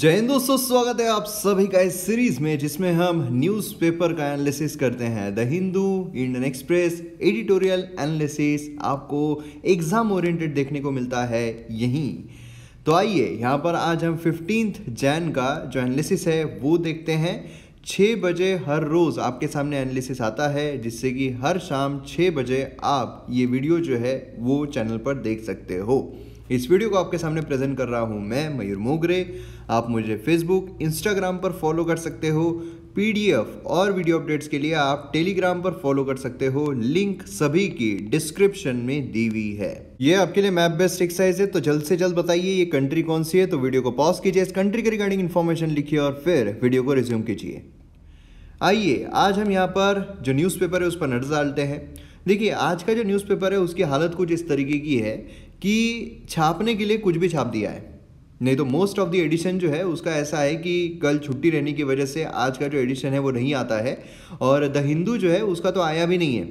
जय हिंद दोस्तों स्वागत है आप सभी का इस सीरीज में जिसमें हम न्यूज़पेपर का एनालिसिस करते हैं the Hindu Indian Express editorial analysis आपको एग्जाम ओरिएंटेड देखने को मिलता है यहीं तो आइए यहाँ पर आज हम फिफ्टींथ जैन का जो एनालिसिस है वो देखते हैं छः बजे हर रोज़ आपके सामने एनालिसिस आता है जिससे कि हर शाम छः बजे आप ये वीडियो जो है वो चैनल पर देख सकते हो इस वीडियो को आपके सामने प्रेजेंट कर रहा हूं मैं मयूर मोगरे आप मुझे फेसबुक इंस्टाग्राम पर फॉलो कर सकते हो पीडीएफ और वीडियो अपडेट्स के लिए आप टेलीग्राम पर फॉलो कर सकते हो लिंक सभी की डिस्क्रिप्शन में दी हुई है ये आपके लिए मैप बेस्ट एक्सरसाइज है तो जल्द से जल्द बताइए ये कंट्री कौन सी है तो वीडियो को पॉज कीजिए इस कंट्री के रिगार्डिंग इन्फॉर्मेशन लिखिए और फिर वीडियो को रिज्यूम कीजिए आइए आज हम यहाँ पर जो न्यूज़पेपर है उस पर नजर डालते हैं देखिए आज का जो न्यूज़पेपर है उसकी हालत कुछ इस तरीके की है कि छापने के लिए कुछ भी छाप दिया है नहीं तो मोस्ट ऑफ द एडिशन जो है उसका ऐसा है कि कल छुट्टी रहने की वजह से आज का जो एडिशन है वो नहीं आता है और द हिंदू जो है उसका तो आया भी नहीं है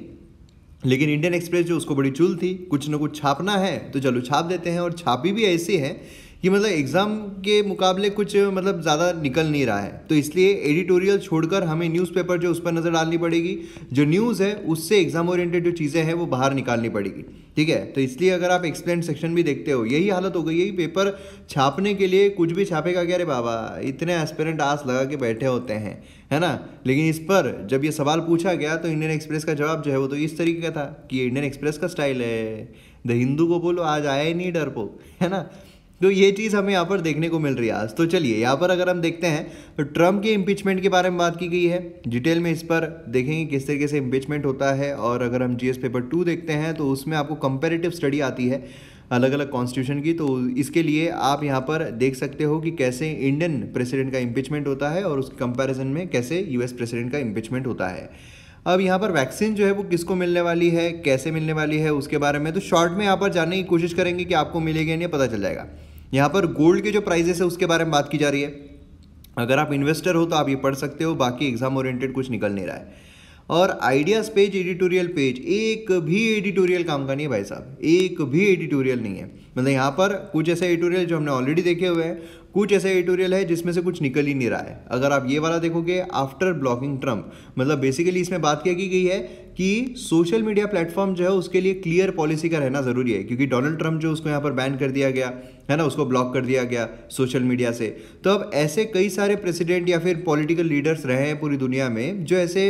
लेकिन इंडियन एक्सप्रेस जो उसको बड़ी चूल थी कुछ ना कुछ छापना है तो चलो छाप देते हैं और छापी भी ऐसी है कि मतलब एग्ज़ाम के मुकाबले कुछ मतलब ज़्यादा निकल नहीं रहा है तो इसलिए एडिटोरियल छोड़कर हमें न्यूज़पेपर जो उस पर नज़र डालनी पड़ेगी जो न्यूज़ है उससे एग्ज़ाम ओरिएंटेड जो चीज़ें हैं वो बाहर निकालनी पड़ेगी ठीक है तो इसलिए अगर आप एक्सप्लेन सेक्शन भी देखते हो यही हालत हो गई है पेपर छापने के लिए कुछ भी छापेगा क्या रे बाबा इतने एस्पेरेंट आस लगा के बैठे होते हैं है ना लेकिन इस पर जब ये सवाल पूछा गया तो इंडियन एक्सप्रेस का जवाब जो है वो तो इस तरीके का था कि इंडियन एक्सप्रेस का स्टाइल है द हिंदू को बोलो आज आया ही नहीं डरपोक है ना तो ये चीज़ हमें यहाँ पर देखने को मिल रही है आज तो चलिए यहाँ पर अगर हम देखते हैं तो ट्रम्प के इम्पिचमेंट के बारे में बात की गई है डिटेल में इस पर देखेंगे किस तरीके से इम्पिचमेंट होता है और अगर हम जीएस पेपर टू देखते हैं तो उसमें आपको कंपेरेटिव स्टडी आती है अलग अलग कॉन्स्टिट्यूशन की तो इसके लिए आप यहाँ पर देख सकते हो कि कैसे इंडियन प्रेसिडेंट का इम्पिचमेंट होता है और उसके कंपेरिजन में कैसे यूएस प्रेसिडेंट का इम्पिचमेंट होता है अब यहाँ पर वैक्सीन जो है वो किसको मिलने वाली है कैसे मिलने वाली है उसके बारे में तो शॉर्ट में यहाँ पर जानने की कोशिश करेंगे कि आपको मिलेगी या नहीं पता चल जाएगा यहाँ पर गोल्ड के जो प्राइजेस है उसके बारे में बात की जा रही है अगर आप इन्वेस्टर हो तो आप ये पढ़ सकते हो बाकी एग्जाम ओरिएंटेड कुछ निकल नहीं रहा है और आइडियाज़ पेज एडिटोरियल पेज एक भी एडिटोरियल काम का नहीं है भाई साहब एक भी एडिटोरियल नहीं है मतलब यहाँ पर कुछ ऐसे एडिटोरियल जो हमने ऑलरेडी देखे हुए हैं कुछ ऐसे एडिटोरियल है जिसमें से कुछ निकल ही नहीं रहा है अगर आप ये वाला देखोगे आफ्टर ब्लॉकिंग ट्रम्प मतलब बेसिकली इसमें बात क्या की गई है कि सोशल मीडिया प्लेटफॉर्म जो है उसके लिए क्लियर पॉलिसी का रहना ज़रूरी है क्योंकि डोनाल्ड ट्रंप जो उसको यहाँ पर बैन कर दिया गया है ना उसको ब्लॉक कर दिया गया सोशल मीडिया से तो अब ऐसे कई सारे प्रेसिडेंट या फिर पॉलिटिकल लीडर्स रहे हैं पूरी दुनिया में जो ऐसे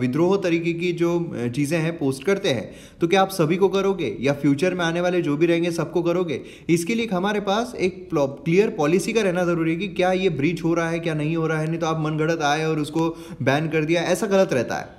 विद्रोह तरीके की जो चीज़ें हैं पोस्ट करते हैं तो क्या आप सभी को करोगे या फ्यूचर में आने वाले जो भी रहेंगे सबको करोगे इसके लिए हमारे पास एक क्लियर पॉलिसी का रहना ज़रूरी है कि क्या ये ब्रीच हो रहा है क्या नहीं हो रहा है नहीं तो आप मनगढ़ंत आए और उसको बैन कर दिया ऐसा गलत रहता है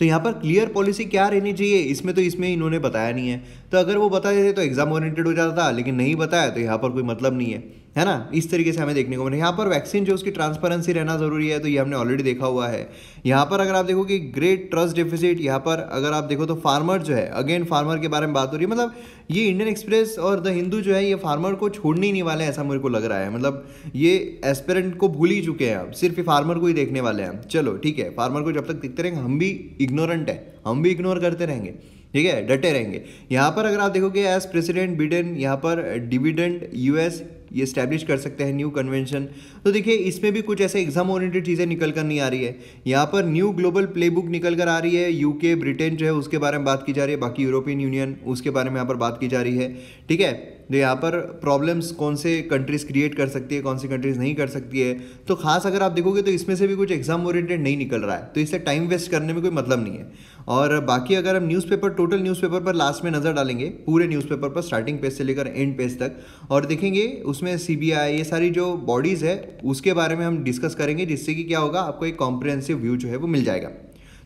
तो यहाँ पर क्लियर पॉलिसी क्या रहनी चाहिए इसमें तो इसमें इन्होंने बताया नहीं है तो अगर वो बता देते तो एग्ज़ाम ओरिएंटेड हो जाता था लेकिन नहीं बताया तो यहाँ पर कोई मतलब नहीं है है ना इस तरीके से हमें देखने को मिले यहाँ पर वैक्सीन जो उसकी ट्रांसपेरेंसी रहना ज़रूरी है तो ये हमने ऑलरेडी देखा हुआ है यहाँ पर अगर आप देखो कि ग्रेट ट्रस्ट डिफिजिट यहाँ पर अगर आप देखो तो फार्मर जो है अगेन फार्मर के बारे में बात हो रही है मतलब ये इंडियन एक्सप्रेस और द हिंदू जो है ये फार्मर को छोड़ने ही नहीं वाले ऐसा मेरे को लग रहा है मतलब ये एस्पेरेंट को भूल ही चुके हैं अब सिर्फ ये फार्मर को ही देखने वाले हैं चलो ठीक है फार्मर को जब तक देखते रहेंगे हम भी इग्नोरेंट है हम भी इग्नोर करते रहेंगे ठीक है डटे रहेंगे यहाँ पर अगर आप देखोगे एज प्रेसिडेंट बिडेन यहाँ पर डिविडेंड यूएस ये स्टैब्लिश कर सकते हैं न्यू कन्वेंशन तो देखिए इसमें भी कुछ ऐसे एग्जाम ओरिएंटेड चीज़ें निकल कर नहीं आ रही है यहाँ पर न्यू ग्लोबल प्लेबुक निकल कर आ रही है यूके ब्रिटेन जो है उसके बारे में बात की जा रही है बाकी यूरोपियन यूनियन उसके बारे में यहाँ पर बात की जा रही है ठीक है तो यहाँ पर प्रॉब्लम्स कौन से कंट्रीज़ क्रिएट कर सकती है कौन सी कंट्रीज़ नहीं कर सकती है तो खास अगर आप देखोगे तो इसमें से भी कुछ एग्जाम ओरिएंटेड नहीं निकल रहा है तो इससे टाइम वेस्ट करने में कोई मतलब नहीं है और बाकी अगर हम न्यूज़पेपर टोटल न्यूज़पेपर पर लास्ट में नज़र डालेंगे पूरे न्यूज़पेपर पर स्टार्टिंग पेज से लेकर एंड पेज तक और देखेंगे उसमें सी ये सारी जो बॉडीज़ है उसके बारे में हम डिस्कस करेंगे जिससे कि क्या होगा आपको एक कॉम्प्रिहेंसिव व्यू जो है वो मिल जाएगा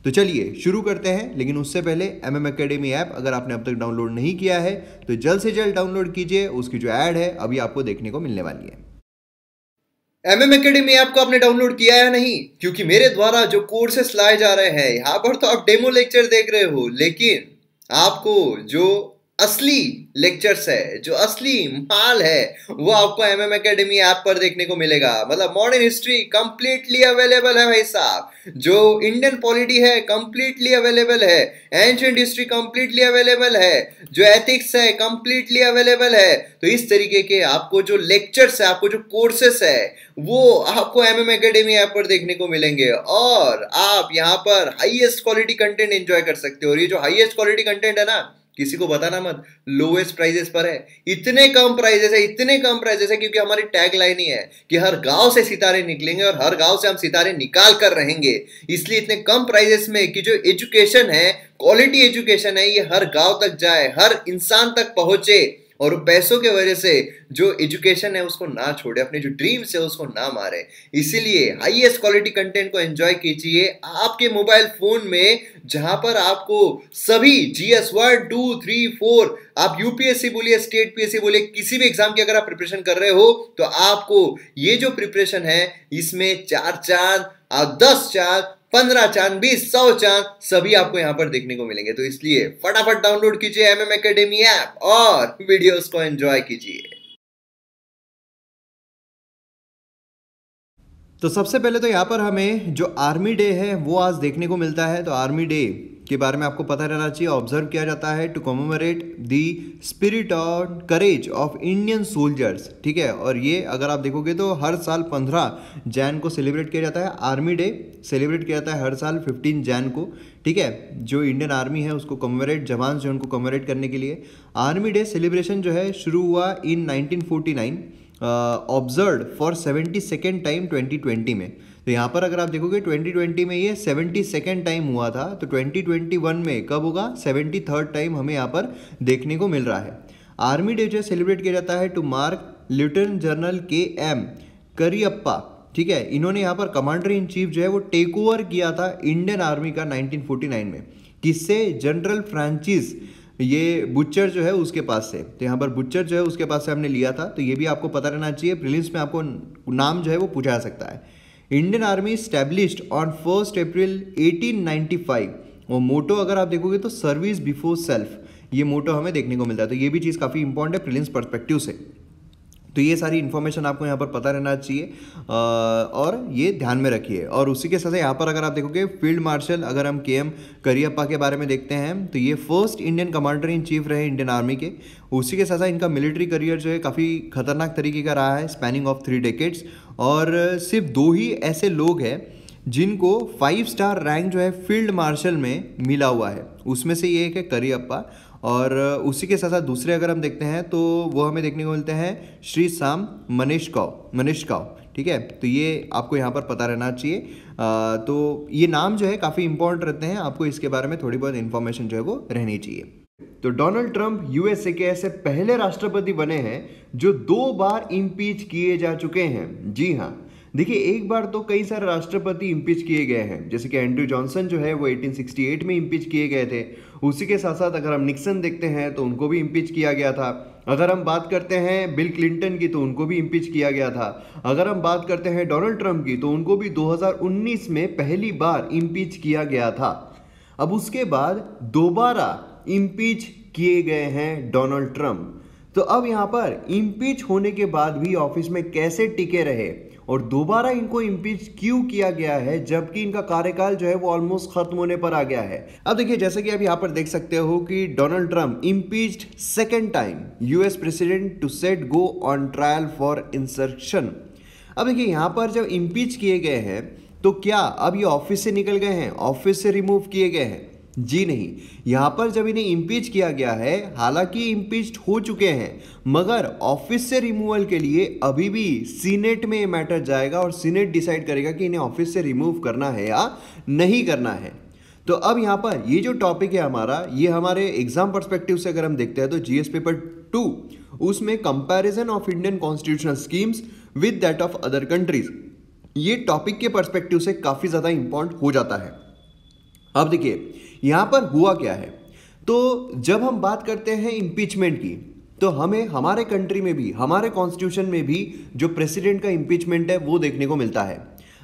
तो चलिए शुरू करते हैं लेकिन उससे पहले एम एम अकेडमी ऐप अगर आपने अब तक डाउनलोड नहीं किया है तो जल्द से जल्द डाउनलोड कीजिए उसकी जो ऐड है अभी आपको देखने को मिलने वाली है एम एम अकेडमी ऐप को आपने डाउनलोड किया या नहीं क्योंकि मेरे द्वारा जो कोर्सेस लाए जा रहे हैं यहां पर तो आप डेमो लेक्चर देख रहे हो लेकिन आपको जो असली लेक्चर्स है जो असली माल है वो आपको एम एम अकेडमी ऐप पर देखने को मिलेगा मतलब मॉडर्न हिस्ट्री कंप्लीटली अवेलेबल है भाई साहब जो इंडियन पॉलिटी है कंप्लीटली अवेलेबल है एंशियंट हिस्ट्री कंप्लीटली अवेलेबल है जो एथिक्स है कंप्लीटली अवेलेबल है तो इस तरीके के आपको जो लेक्चर्स है आपको जो कोर्सेस है वो आपको एम एम अकेडमी ऐप पर देखने को मिलेंगे और आप यहाँ पर हाइएस्ट क्वालिटी कंटेंट एंजॉय कर सकते हो और ये जो हाइएस्ट क्वालिटी कंटेंट है ना किसी को बताना मत लोएस्ट प्राइजेस पर है इतने कम प्राइजेस है इतने कम प्राइजेस है क्योंकि हमारी टैग लाइन ही है कि हर गांव से सितारे निकलेंगे और हर गांव से हम सितारे निकाल कर रहेंगे इसलिए इतने कम प्राइजेस में कि जो एजुकेशन है क्वालिटी एजुकेशन है ये हर गांव तक जाए हर इंसान तक पहुंचे और पैसों के वजह से जो एजुकेशन है उसको ना छोड़े अपने जो ड्रीम्स है उसको ना मारे इसीलिए हाईएस्ट क्वालिटी कंटेंट को एंजॉय कीजिए आपके मोबाइल फोन में जहां पर आपको सभी GS one two three four आप यूपीएससी बोलिए स्टेट पीएससी बोलिए किसी भी एग्जाम की अगर आप प्रिपरेशन कर रहे हो तो आपको ये जो प्रिपरेशन है इसमें चार चार दस चार पंद्रह चांद बीस सौ चांद सभी आपको यहां पर देखने को मिलेंगे तो इसलिए फटाफट डाउनलोड कीजिए एम एम एकेडमी ऐप और वीडियोस को एंजॉय कीजिए तो सबसे पहले तो यहाँ पर हमें जो आर्मी डे है वो आज देखने को मिलता है तो आर्मी डे के बारे में आपको पता रहना चाहिए ऑब्जर्व किया जाता है टू कॉमोमरेट दी स्पिरिट और करेज ऑफ इंडियन सोल्जर्स ठीक है और ये अगर आप देखोगे तो हर साल पंद्रह जैन को सेलिब्रेट किया जाता है आर्मी डे सेलिब्रेट किया जाता है हर साल फिफ्टीन जैन को ठीक है जो इंडियन आर्मी है उसको कॉमोमरेट जवान जो उनको कॉमोमरेट करने के लिए आर्मी डे सेलिब्रेशन जो है शुरू हुआ in nineteen observe for seventy second time twenty में तो यहाँ पर अगर आप देखोगे 2020 में ये सेवेंटी सेकेंड टाइम हुआ था तो 2021 में कब होगा सेवेंटी थर्ड टाइम हमें यहाँ पर देखने को मिल रहा है आर्मी डे जो सेलिब्रेट किया जाता है to mark lieutenant general K M Cariappa ठीक है इन्होंने यहाँ पर कमांडर इन चीफ जो है वो टेक ओवर किया था इंडियन आर्मी का 1949 में किससे जनरल फ्रांचिस ये बुच्चर जो है उसके पास से तो यहाँ पर बुच्चर जो है उसके पास से हमने लिया था तो ये भी आपको पता रहना चाहिए प्रिलिम्स में आपको नाम जो है वो पूछा जा सकता है Indian army established on first April 1895 वो मोटो अगर आप देखोगे तो सर्विस बिफोर सेल्फ ये मोटो हमें देखने को मिलता है तो ये भी चीज़ काफ़ी इंपॉर्टेंट है प्रिलिम्स परस्पेक्टिव से तो ये सारी इन्फॉर्मेशन आपको यहाँ पर पता रहना चाहिए और ये ध्यान में रखिए और उसी के साथ यहाँ पर अगर आप देखोगे फील्ड मार्शल अगर हम के एम करियप्पा के बारे में देखते हैं तो ये first Indian commander in chief रहे इंडियन आर्मी के उसी के साथ साथ इनका मिलिट्री करियर जो है काफ़ी खतरनाक तरीके का रहा है स्पैनिंग ऑफ थ्री डेकेट्स और सिर्फ दो ही ऐसे लोग हैं जिनको फाइव स्टार रैंक जो है फील्ड मार्शल में मिला हुआ है उसमें से ये एक है करियप्पा और उसी के साथ साथ दूसरे अगर हम देखते हैं तो वो हमें देखने को मिलते हैं श्री शाम मनीष काव मनीष काव ठीक है तो ये आपको यहाँ पर पता रहना चाहिए तो ये नाम जो है काफ़ी इंपॉर्टेंट रहते हैं आपको इसके बारे में थोड़ी बहुत इन्फॉर्मेशन जो है वो रहनी चाहिए तो डोनाल्ड ट्रंप यूएसए के ऐसे पहले राष्ट्रपति बने हैं जो दो बार इम्पीच किए जा चुके हैं जी हाँ देखिए एक बार तो कई सारे राष्ट्रपति इम्पीच किए गए हैं जैसे कि एंड्रू जॉनसन जो है वो 1868 में इम्पीच किए गए थे उसी के साथ साथ अगर हम निक्सन देखते हैं तो उनको भी इम्पीच किया गया था अगर हम बात करते हैं बिल क्लिंटन की तो उनको भी इम्पीच किया गया था अगर हम बात करते हैं डोनाल्ड ट्रंप की तो उनको भी 2019 में पहली बार इम्पीच किया गया था अब उसके बाद दोबारा इम्पीच किए गए हैं डोनाल्ड ट्रंप तो अब यहाँ पर इम्पीच होने के बाद भी ऑफिस में कैसे टिके रहे और दोबारा इनको इम्पीच क्यों किया गया है जबकि इनका कार्यकाल जो है वो ऑलमोस्ट खत्म होने पर आ गया है अब देखिए जैसे कि आप यहाँ पर देख सकते हो कि Donald Trump impeach second time US president to set go on trial for insurrection अब देखिए यहाँ पर जब इम्पीच किए गए हैं तो क्या अब ये ऑफिस से निकल गए हैं ऑफिस से रिमूव किए गए हैं जी नहीं यहाँ पर जब इन्हें इम्पीच किया गया है हालांकि इम्पीच हो चुके हैं मगर ऑफिस से रिमूवल के लिए अभी भी सीनेट में ये मैटर जाएगा और सीनेट डिसाइड करेगा कि इन्हें ऑफिस से रिमूव करना है या नहीं करना है तो अब यहाँ पर ये जो टॉपिक है हमारा ये हमारे एग्जाम परस्पेक्टिव से अगर हम देखते हैं तो जी पेपर टू उसमें comparison of Indian constitutional schemes with that of other countries ये टॉपिक के परस्पेक्टिव से काफ़ी ज़्यादा इंपॉर्टेंट हो जाता है अब देखिए यहाँ पर हुआ क्या है तो जब हम बात करते हैं इम्पीचमेंट की तो हमें हमारे कंट्री में भी हमारे कॉन्स्टिट्यूशन में भी जो प्रेसिडेंट का इम्पीचमेंट है वो देखने को मिलता है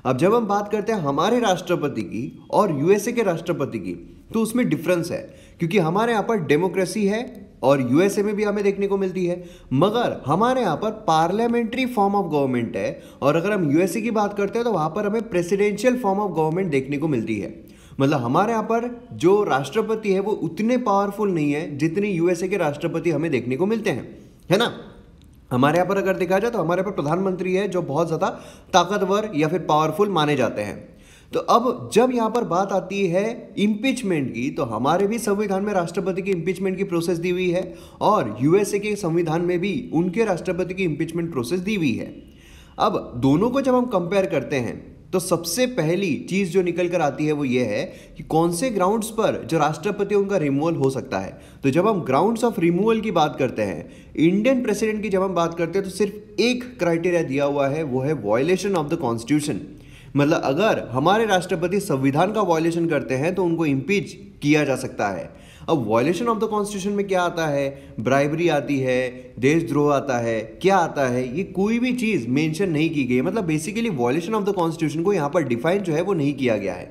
अब जब हम बात करते हैं हमारे राष्ट्रपति की और यूएसए के राष्ट्रपति की तो उसमें डिफरेंस है क्योंकि हमारे यहाँ पर डेमोक्रेसी है और यूएसए में भी हमें देखने को मिलती है मगर हमारे यहाँ पर पार्लियामेंट्री फॉर्म ऑफ गवर्नमेंट है और अगर हम यूएसए की बात करते हैं तो वहाँ पर हमें प्रेसिडेंशियल फॉर्म ऑफ गवर्नमेंट देखने को मिलती है मतलब हमारे यहाँ पर जो राष्ट्रपति है वो उतने पावरफुल नहीं है जितने यूएसए के राष्ट्रपति हमें देखने को मिलते हैं है ना हमारे यहाँ पर अगर देखा जाए तो हमारे यहाँ पर प्रधानमंत्री है जो बहुत ज़्यादा ताकतवर या फिर पावरफुल माने जाते हैं तो अब जब यहाँ पर बात आती है इम्पीचमेंट की तो हमारे भी संविधान में राष्ट्रपति की इम्पीचमेंट की प्रोसेस दी हुई है और यूएसए के संविधान में भी उनके राष्ट्रपति की इम्पीचमेंट प्रोसेस दी हुई है अब दोनों को जब हम कंपेयर करते हैं तो सबसे पहली चीज जो निकल कर आती है वो ये है कि कौन से ग्राउंड्स पर जो राष्ट्रपति उनका रिमूवल हो सकता है तो जब हम ग्राउंड्स ऑफ रिमूवल की बात करते हैं इंडियन प्रेसिडेंट की जब हम बात करते हैं तो सिर्फ एक क्राइटेरिया दिया हुआ है वो है वॉयलेशन ऑफ द कॉन्स्टिट्यूशन मतलब अगर हमारे राष्ट्रपति संविधान का वॉयलेशन करते हैं तो उनको इम्पीच किया जा सकता है अब वॉयलेशन ऑफ द कॉन्स्टिट्यूशन में क्या आता है ब्राइबरी आती है देशद्रोह आता है क्या आता है ये कोई भी चीज़ मेंशन नहीं की गई है मतलब basically violation of the constitution को यहाँ पर डिफाइन जो है वो नहीं किया गया है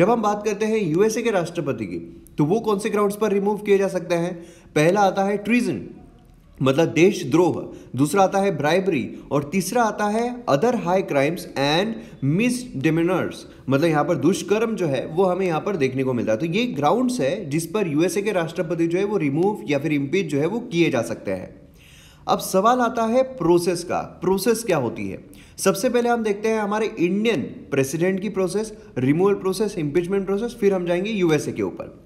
जब हम बात करते हैं यूएसए के राष्ट्रपति की तो वो कौन से ग्राउंड्स पर रिमूव किए जा सकते हैं पहला आता है ट्रीजन मतलब देशद्रोह दूसरा आता है ब्राइबरी और तीसरा आता है other high crimes and misdemeanors मतलब यहाँ पर दुष्कर्म जो है वो हमें यहाँ पर देखने को मिलता है तो ये ग्राउंड्स है जिस पर यूएसए के राष्ट्रपति जो है वो रिमूव या फिर इम्पीच जो है वो किए जा सकते हैं अब सवाल आता है प्रोसेस का प्रोसेस क्या होती है सबसे पहले हम देखते हैं हमारे इंडियन प्रेसिडेंट की process removal process impeachment process फिर हम जाएंगे यूएसए के ऊपर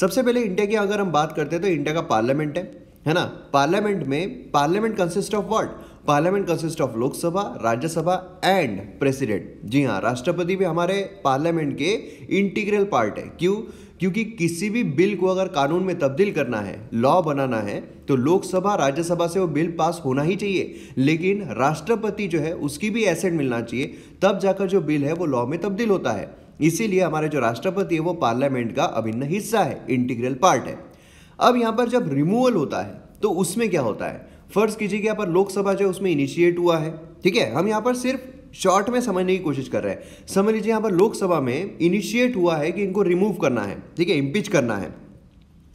सबसे पहले इंडिया की अगर हम बात करते हैं तो इंडिया का पार्लियामेंट है है ना पार्लियामेंट में parliament consist of word parliament consist of Lok Sabha Rajya Sabha and president ji हाँ राष्ट्रपति भी हमारे पार्लियामेंट के इंटीग्रल पार्ट है क्यों क्योंकि किसी भी बिल को अगर कानून में तब्दील करना है लॉ बनाना है तो लोकसभा राज्यसभा से वो बिल पास होना ही चाहिए लेकिन राष्ट्रपति जो है उसकी भी एसेट मिलना चाहिए तब जाकर जो बिल है वो लॉ में तब्दील होता है इसीलिए हमारे जो राष्ट्रपति है वो पार्लियामेंट का अभिन्न हिस्सा है इंटीग्रल पार्ट है अब यहाँ पर जब रिमूवल होता है तो उसमें क्या होता है फर्ज कीजिए कि यहाँ पर लोकसभा जो उसमें इनिशिएट हुआ है ठीक है हम यहाँ पर सिर्फ शॉर्ट में समझने की कोशिश कर रहे हैं समझ लीजिए यहाँ पर लोकसभा में इनिशिएट हुआ है कि इनको रिमूव करना है ठीक है इम्पिच करना है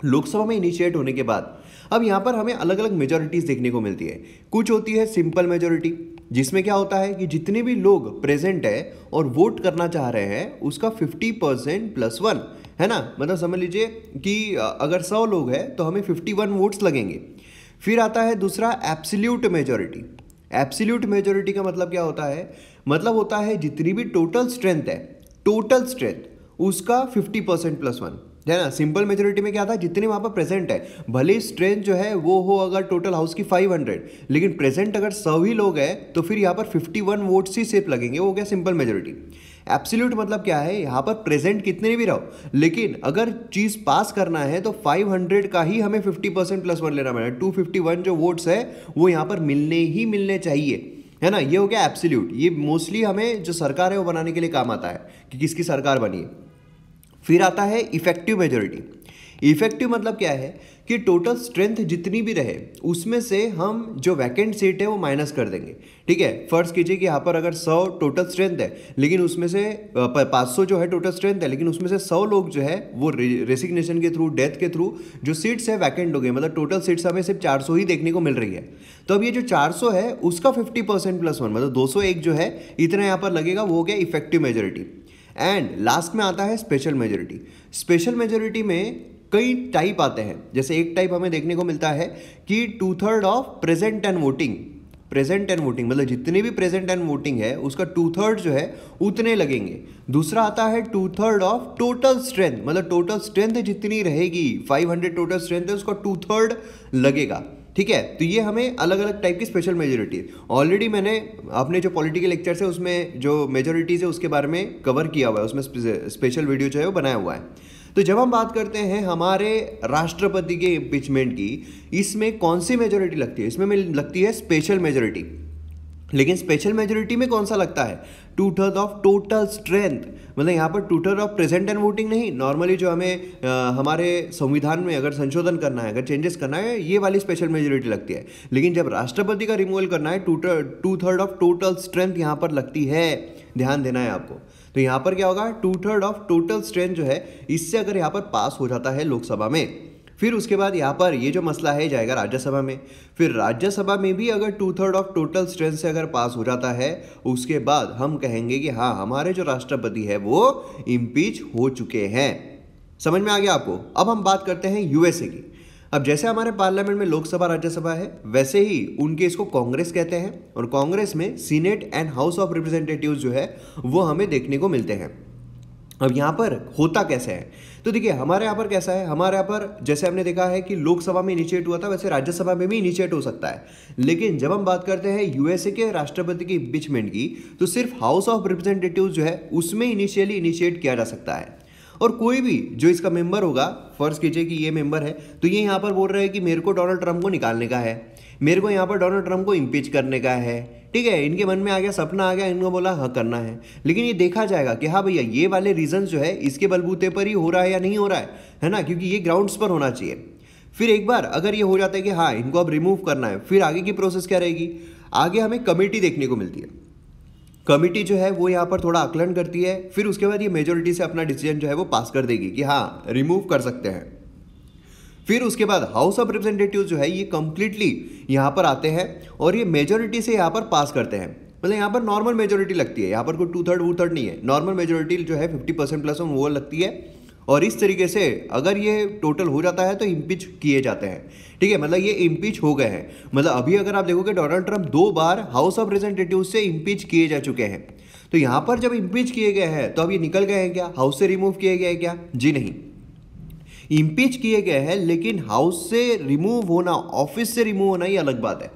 लोकसभा में इनिशिएट होने के बाद अब यहाँ पर हमें अलग अलग मेजोरिटीज़ देखने को मिलती है कुछ होती है सिंपल मेजोरिटी जिसमें क्या होता है कि जितने भी लोग प्रेजेंट है और वोट करना चाह रहे हैं उसका 50 परसेंट प्लस वन है ना मतलब समझ लीजिए कि अगर सौ लोग हैं तो हमें फिफ्टी वन वोट्स लगेंगे फिर आता है दूसरा एप्सिल्यूट मेजोरिटी एप्सल्यूट मेजोरिटी का मतलब क्या होता है मतलब होता है जितनी भी टोटल स्ट्रेंथ है टोटल स्ट्रेंथ उसका फिफ्टी परसेंट प्लस वन है ना सिंपल मेजोरिटी में क्या था जितने वहाँ पर प्रेजेंट है भले स्ट्रेंथ जो है वो हो अगर टोटल हाउस की 500 लेकिन प्रेजेंट अगर सौ ही लोग हैं तो फिर यहाँ पर 51 वोट्स ही सिर्फ लगेंगे वो हो गया सिंपल मेजोरिटी एब्सोल्यूट मतलब क्या है यहाँ पर प्रेजेंट कितने भी रहो लेकिन अगर चीज़ पास करना है तो 500 का ही हमें 50 परसेंट प्लस वन लेना पड़ेगा 251 जो वोट्स है वो यहाँ पर मिलने ही मिलने चाहिए है ना ये हो गया एब्सोल्यूट ये मोस्टली हमें जो सरकार है वो बनाने के लिए काम आता है कि किसकी सरकार बनी है फिर आता है इफेक्टिव मेजोरिटी इफेक्टिव मतलब क्या है कि टोटल स्ट्रेंथ जितनी भी रहे उसमें से हम जो वैकेंट सीट है वो माइनस कर देंगे ठीक है फर्ज कीजिए कि यहाँ पर अगर सौ टोटल स्ट्रेंथ है लेकिन उसमें से पाँच सौ जो है टोटल स्ट्रेंथ है लेकिन उसमें से सौ लोग जो है वो रेसिग्नेशन के थ्रू डेथ के थ्रू जो सीट्स है वैकेंट हो गए मतलब टोटल सीट्स हमें सिर्फ चार ही देखने को मिल रही है तो अब ये जो चार है उसका फिफ्टी प्लस वन मतलब दो जो है इतना यहाँ पर लगेगा वो हो गया इफेक्टिव मेजोरिटी एंड लास्ट में आता है स्पेशल मेजोरिटी स्पेशल मेजोरिटी में कई टाइप आते हैं जैसे एक टाइप हमें देखने को मिलता है कि two third of present and voting present and voting मतलब जितने भी प्रेजेंट एंड वोटिंग है उसका टू थर्ड जो है उतने लगेंगे दूसरा आता है two third of total strength मतलब टोटल स्ट्रेंथ जितनी रहेगी 500 टोटल स्ट्रेंथ है उसका टू थर्ड लगेगा ठीक है तो ये हमें अलग अलग टाइप की स्पेशल मेजोरिटी है ऑलरेडी मैंने अपने जो पॉलिटिकल लेक्चर है उसमें जो मेजोरिटीज़ है उसके बारे में कवर किया हुआ है उसमें स्पेशल वीडियो जो है वो बनाया हुआ है तो जब हम बात करते हैं हमारे राष्ट्रपति के इम्पिचमेंट की इसमें कौन सी मेजोरिटी लगती है इसमें लगती है स्पेशल मेजोरिटी लेकिन स्पेशल मेजोरिटी में कौन सा लगता है two third of total strength मतलब यहाँ पर two third of present and voting नहीं नॉर्मली जो हमें आ, हमारे संविधान में अगर संशोधन करना है अगर चेंजेस करना है ये वाली स्पेशल मेजोरिटी लगती है लेकिन जब राष्ट्रपति का रिमूवल करना है two third of total strength यहाँ पर लगती है ध्यान देना है आपको तो यहां पर क्या होगा two third of total strength जो है इससे अगर यहां पर पास हो जाता है लोकसभा में फिर उसके बाद यहाँ पर ये जो मसला है जाएगा राज्यसभा में फिर राज्यसभा में भी अगर two third of total strength से अगर पास हो जाता है उसके बाद हम कहेंगे कि हाँ हमारे जो राष्ट्रपति है वो इम्पीच हो चुके हैं समझ में आ गया आपको अब हम बात करते हैं यूएसए की अब जैसे हमारे पार्लियामेंट में लोकसभा राज्यसभा है वैसे ही उनके इसको कांग्रेस कहते हैं और कांग्रेस में senate and house of representative जो है वो हमें देखने को मिलते हैं अब यहाँ पर होता कैसे है तो देखिए हमारे यहाँ पर कैसा है हमारे यहाँ पर जैसे हमने देखा है कि लोकसभा में इनिशिएट हुआ था वैसे राज्यसभा में भी इनिशिएट हो सकता है लेकिन जब हम बात करते हैं यूएसए के राष्ट्रपति की इम्पिचमेंट की तो सिर्फ हाउस ऑफ रिप्रेजेंटेटिव जो है उसमें इनिशियली इनिशिएट किया जा सकता है और कोई भी जो इसका मेंबर होगा फर्ज कीजिए कि ये मेंबर है तो ये यहाँ पर बोल रहा है कि मेरे को डोनाल्ड ट्रंप को निकालने का है मेरे को यहाँ पर डोनाल्ड ट्रंप को इम्पीच करने का है ठीक है इनके मन में आ गया सपना आ गया इनको बोला हाँ करना है लेकिन ये देखा जाएगा कि हाँ भैया ये वाले रीजन जो है इसके बलबूते पर ही हो रहा है या नहीं हो रहा है है ना क्योंकि ये ग्राउंड्स पर होना चाहिए फिर एक बार अगर ये हो जाता है कि हाँ इनको अब रिमूव करना है फिर आगे की प्रोसेस क्या रहेगी आगे हमें कमेटी देखने को मिलती है कमिटी जो है वो यहाँ पर थोड़ा आकलन करती है फिर उसके बाद ये मेजोरिटी से अपना डिसीजन जो है वो पास कर देगी कि हाँ रिमूव कर सकते हैं फिर उसके बाद हाउस ऑफ रिप्रेजेंटेटिव जो है ये कंप्लीटली यहाँ पर आते हैं और ये मेजोरिटी से यहाँ पर पास करते हैं मतलब यहाँ पर नॉर्मल मेजोरिटी लगती है यहाँ पर कोई टू थर्ड वो थर्ड नहीं है नॉर्मल मेजोरिटी जो है फिफ्टी परसेंट प्लस वो लगती है और इस तरीके से अगर ये टोटल हो जाता है तो इम्पीच किए जाते हैं ठीक है मतलब ये इम्पीच हो गए हैं मतलब अभी अगर आप देखोगे डोनाल्ड ट्रंप दो बार हाउस ऑफ रिप्रेजेंटेटिव से इम्पीच किए जा चुके हैं तो यहां पर जब इम्पीच किए गए हैं तो अब ये निकल गए हैं क्या हाउस से रिमूव किए गए क्या जी नहीं इम्पीच किए गए हैं लेकिन हाउस से रिमूव होना ऑफिस से रिमूव होना ये अलग बात है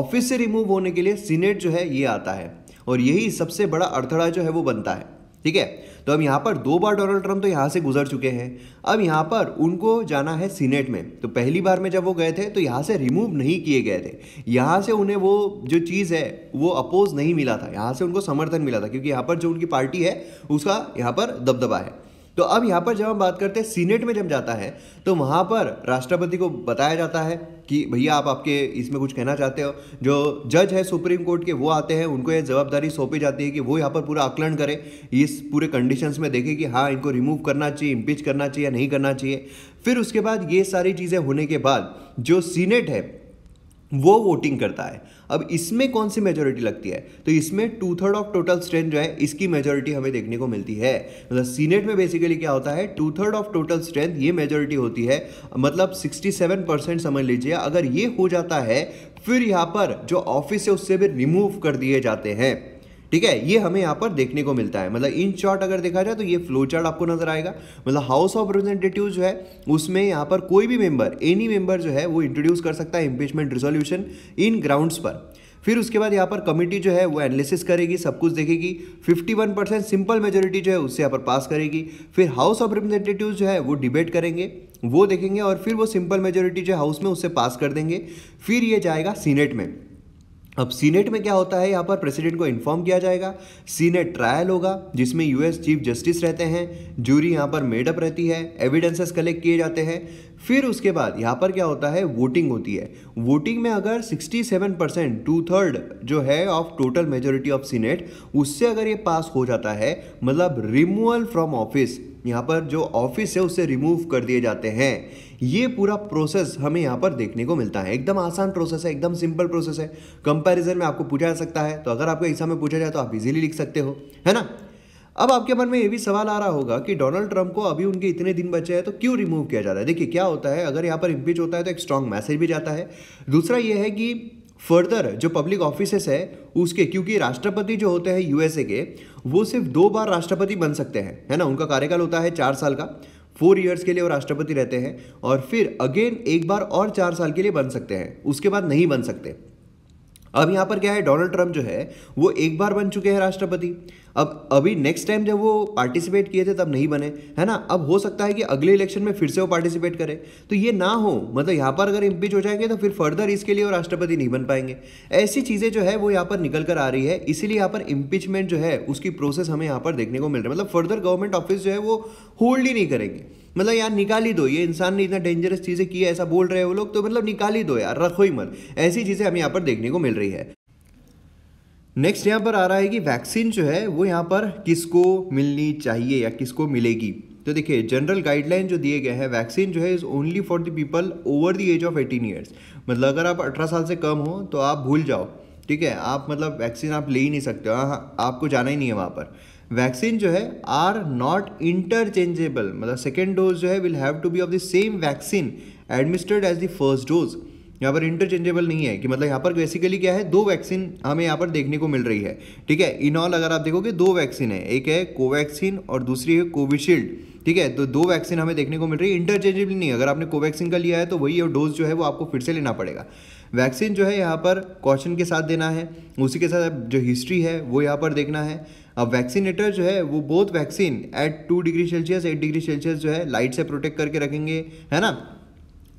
ऑफिस से रिमूव होने के लिए सीनेट जो है ये आता है और यही सबसे बड़ा अड़थड़ा जो है वो बनता है ठीक है तो अब यहाँ पर दो बार डोनाल्ड ट्रंप तो यहाँ से गुजर चुके हैं अब यहाँ पर उनको जाना है सीनेट में तो पहली बार में जब वो गए थे तो यहाँ से रिमूव नहीं किए गए थे यहाँ से उन्हें वो जो चीज़ है वो अपोज नहीं मिला था यहाँ से उनको समर्थन मिला था क्योंकि यहाँ पर जो उनकी पार्टी है उसका यहाँ पर दबदबा है तो अब यहाँ पर जब हम बात करते हैं सीनेट में जब जाता है तो वहाँ पर राष्ट्रपति को बताया जाता है कि भैया आप आपके इसमें कुछ कहना चाहते हो जो जज है सुप्रीम कोर्ट के वो आते हैं उनको ये जवाबदारी सौंपी जाती है कि वो यहाँ पर पूरा आकलन करें इस पूरे कंडीशंस में देखें कि हाँ इनको रिमूव करना चाहिए इम्पीच करना चाहिए या नहीं करना चाहिए फिर उसके बाद ये सारी चीज़ें होने के बाद जो सीनेट है वो वोटिंग करता है अब इसमें कौन सी मेजोरिटी लगती है तो इसमें two third of total strength जो है इसकी मेजोरिटी हमें देखने को मिलती है मतलब सीनेट में बेसिकली क्या होता है two third of total strength ये मेजोरिटी होती है मतलब 67 परसेंट समझ लीजिए अगर ये हो जाता है फिर यहाँ पर जो ऑफिस है उससे भी रिमूव कर दिए जाते हैं ठीक है ये हमें यहाँ पर देखने को मिलता है मतलब इन चार्ट अगर देखा जाए तो ये फ्लो चार्ट आपको नजर आएगा मतलब हाउस ऑफ रिप्रेजेंटेटिव जो है उसमें यहाँ पर कोई भी मेंबर एनी मेंबर जो है वो इंट्रोड्यूस कर सकता है इम्पीचमेंट रिजोल्यूशन इन ग्राउंड्स पर फिर उसके बाद यहाँ पर कमेटी जो है वो एनालिसिस करेगी सब कुछ देखेगी 51 परसेंट सिंपल मेजोरिटी जो है उससे यहाँ पर पास करेगी फिर हाउस ऑफ रिप्रेजेंटेटिव जो है वो डिबेट करेंगे वो देखेंगे और फिर वो सिंपल मेजोरिटी जो है हाउस में उससे पास कर देंगे फिर ये जाएगा सीनेट में अब सीनेट में क्या होता है यहाँ पर प्रेसिडेंट को इन्फॉर्म किया जाएगा सीनेट ट्रायल होगा जिसमें यूएस चीफ जस्टिस रहते हैं जूरी यहाँ पर मेडअप रहती है एविडेंसेस कलेक्ट किए जाते हैं फिर उसके बाद यहाँ पर क्या होता है वोटिंग होती है वोटिंग में अगर 67 परसेंट टू थर्ड जो है of total majority of senate उससे अगर ये पास हो जाता है मतलब रिमूवल फ्रॉम ऑफिस यहाँ पर जो ऑफिस है उससे रिमूव कर दिए जाते हैं ये पूरा प्रोसेस हमें यहाँ पर देखने को मिलता है एकदम आसान प्रोसेस है एकदम सिंपल प्रोसेस है कंपैरिजन में आपको पूछा जा सकता है तो अगर आपको एग्जाम में पूछा जाए तो आप इजीली लिख सकते हो है ना अब आपके मन में ये भी सवाल आ रहा होगा कि डोनाल्ड ट्रंप को अभी उनके इतने दिन बचे हैं तो क्यों रिमूव किया जा रहा है देखिए क्या होता है अगर यहाँ पर इम्पीच होता है तो एक स्ट्रांग मैसेज भी जाता है दूसरा ये है कि फर्दर जो पब्लिक ऑफिसेस है उसके क्योंकि राष्ट्रपति जो होते हैं यूएसए के वो सिर्फ दो बार राष्ट्रपति बन सकते हैं है ना उनका कार्यकाल होता है चार साल का फोर ईयर्स के लिए वो राष्ट्रपति रहते हैं और फिर अगेन एक बार और चार साल के लिए बन सकते हैं उसके बाद नहीं बन सकते अब यहाँ पर क्या है डोनाल्ड ट्रंप जो है वो एक बार बन चुके हैं राष्ट्रपति अब अभी नेक्स्ट टाइम जब वो पार्टिसिपेट किए थे तब नहीं बने है ना अब हो सकता है कि अगले इलेक्शन में फिर से वो पार्टिसिपेट करें तो ये ना हो मतलब यहाँ पर अगर इम्पीच हो जाएंगे तो फिर फर्दर इसके लिए वो राष्ट्रपति नहीं बन पाएंगे ऐसी चीज़ें जो है वो यहाँ पर निकल कर आ रही है इसीलिए यहाँ पर इम्पीचमेंट जो है उसकी प्रोसेस हमें यहाँ पर देखने को मिल रहा है मतलब फर्दर गवर्नमेंट ऑफिस जो है वो होल्ड ही नहीं करेंगे मतलब यार निकाल ही दो ये इंसान ने इतना डेंजरस चीज़ें की है ऐसा बोल रहे हैं वो लोग तो मतलब निकाल ही दो यार रखो ही मत ऐसी चीज़ें हमें यहाँ पर देखने को मिल रही है नेक्स्ट यहाँ पर आ रहा है कि वैक्सीन जो है वो यहाँ पर किसको मिलनी चाहिए या किसको मिलेगी तो देखिए जनरल गाइडलाइन जो दिए गए हैं वैक्सीन जो है is only for the people over the age of eighteen years मतलब अगर आप अठारह साल से कम हो तो आप भूल जाओ ठीक है आप मतलब वैक्सीन आप ले ही नहीं सकते हो हाँ, हाँ आपको जाना ही नहीं है वहाँ पर वैक्सीन जो है आर नॉट इंटरचेंजेबल मतलब सेकेंड डोज जो है will have to be of the same vaccine administered as the first dose यहाँ पर इंटरचेंजेबल नहीं है कि मतलब यहाँ पर बेसिकली क्या है दो वैक्सीन हमें यहाँ पर देखने को मिल रही है ठीक है इनऑल अगर आप देखोगे दो वैक्सीन है एक है कोवैक्सीन और दूसरी है कोविशील्ड ठीक है तो दो वैक्सीन हमें देखने को मिल रही है इंटरचेंजेबल नहीं अगर आपने कोवैक्सीन का लिया है तो वही डोज जो है वो आपको फिर से लेना पड़ेगा वैक्सीन जो है यहाँ पर कॉशन के साथ देना है उसी के साथ जो हिस्ट्री है वो यहाँ पर देखना है अब वैक्सीनेटर जो है वो both vaccine at two degree celsius eight degree celsius जो है लाइट से प्रोटेक्ट करके रखेंगे है ना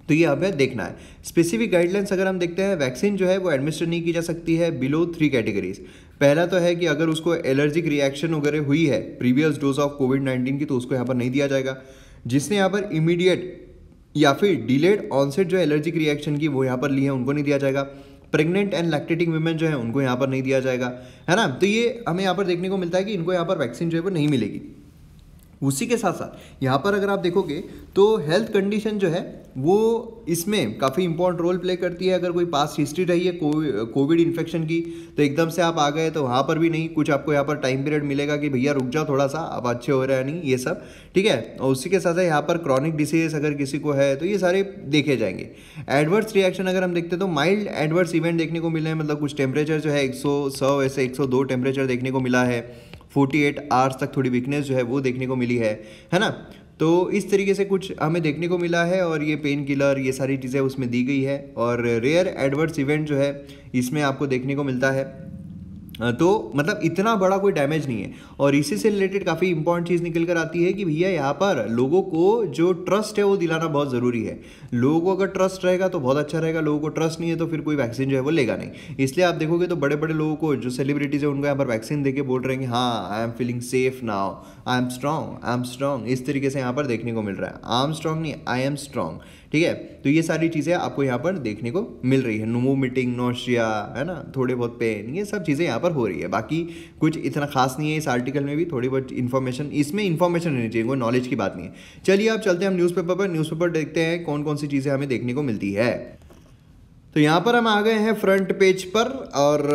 तो ये हमें देखना है स्पेसिफिक गाइडलाइंस अगर हम देखते हैं वैक्सीन जो है वो एडमिनिस्टर नहीं की जा सकती है बिलो थ्री कैटेगरीज पहला तो है कि अगर उसको एलर्जिक रिएक्शन वगैरह हुई है previous dose of COVID nineteen की तो उसको यहाँ पर नहीं दिया जाएगा जिसने यहाँ पर इमीडिएट या फिर डिलेड ऑनसेट जो एलर्जिक रिएक्शन की वो यहाँ पर ली है उनको नहीं दिया जाएगा प्रेग्नेंट एंड लैक्टेटिंग वुमेन जो है उनको यहाँ पर नहीं दिया जाएगा है ना तो ये हमें यहाँ पर देखने को मिलता है कि इनको यहाँ पर वैक्सीन जो है वो नहीं मिलेगी उसी के साथ साथ यहाँ पर अगर आप देखोगे तो हेल्थ कंडीशन जो है वो इसमें काफ़ी इंपॉर्टेंट रोल प्ले करती है अगर कोई पास हिस्ट्री रही है कोविड इन्फेक्शन की तो एकदम से आप आ गए तो वहाँ पर भी नहीं कुछ आपको यहाँ पर टाइम पीरियड मिलेगा कि भैया रुक जाओ थोड़ा सा आप अच्छे हो रहे हैं नहीं ये सब ठीक है और उसी के साथ साथ यहाँ पर क्रॉनिक डिसीज अगर किसी को है तो ये सारे देखे जाएंगे एडवर्स रिएक्शन अगर हम देखते तो माइल्ड एडवर्स इवेंट देखने को मिले हैं मतलब कुछ टेम्परेचर जो है एक सौ ऐसे एक सौ टेम्परेचर देखने को मिला है 48 आवर्स तक थोड़ी वीकनेस जो है वो देखने को मिली है है ना तो इस तरीके से कुछ हमें देखने को मिला है और ये पेन किलर ये सारी चीज़ें उसमें दी गई है और रेयर एडवर्स इवेंट जो है इसमें आपको देखने को मिलता है तो मतलब इतना बड़ा कोई डैमेज नहीं है और इसी से रिलेटेड काफ़ी इंपॉर्टेंट चीज़ निकल कर आती है कि भैया यहाँ पर लोगों को जो ट्रस्ट है वो दिलाना बहुत ज़रूरी है लोगों को अगर ट्रस्ट रहेगा तो बहुत अच्छा रहेगा लोगों को ट्रस्ट नहीं है तो फिर कोई वैक्सीन जो है वो लेगा नहीं इसलिए आप देखोगे तो बड़े बड़े लोगों को जो सेलिब्रिटीज़ है उनको यहाँ पर वैक्सीन दे बोल रहे हैं कि हाँ I am feeling safe now I am strong I am strong इस तरीके से यहाँ पर देखने को मिल रहा है आई एम स्ट्रांग नहीं आई एम स्ट्रांग ठीक है तो ये सारी चीज़ें आपको यहाँ पर देखने को मिल रही है नोमो मीटिंग नोशिया है ना थोड़े बहुत पेन ये सब चीज़ें यहाँ पर हो रही है बाकी कुछ इतना खास नहीं है इस आर्टिकल में भी थोड़ी बहुत इन्फॉर्मेशन इसमें इन्फॉर्मेशन रहनी चाहिए कोई नॉलेज की बात नहीं है चलिए आप चलते हैं हम न्यूज़पेपर पर न्यूज़पेपर देखते हैं कौन कौन सी चीज़ें हमें देखने को मिलती है तो यहाँ पर हम आ गए हैं फ्रंट पेज पर और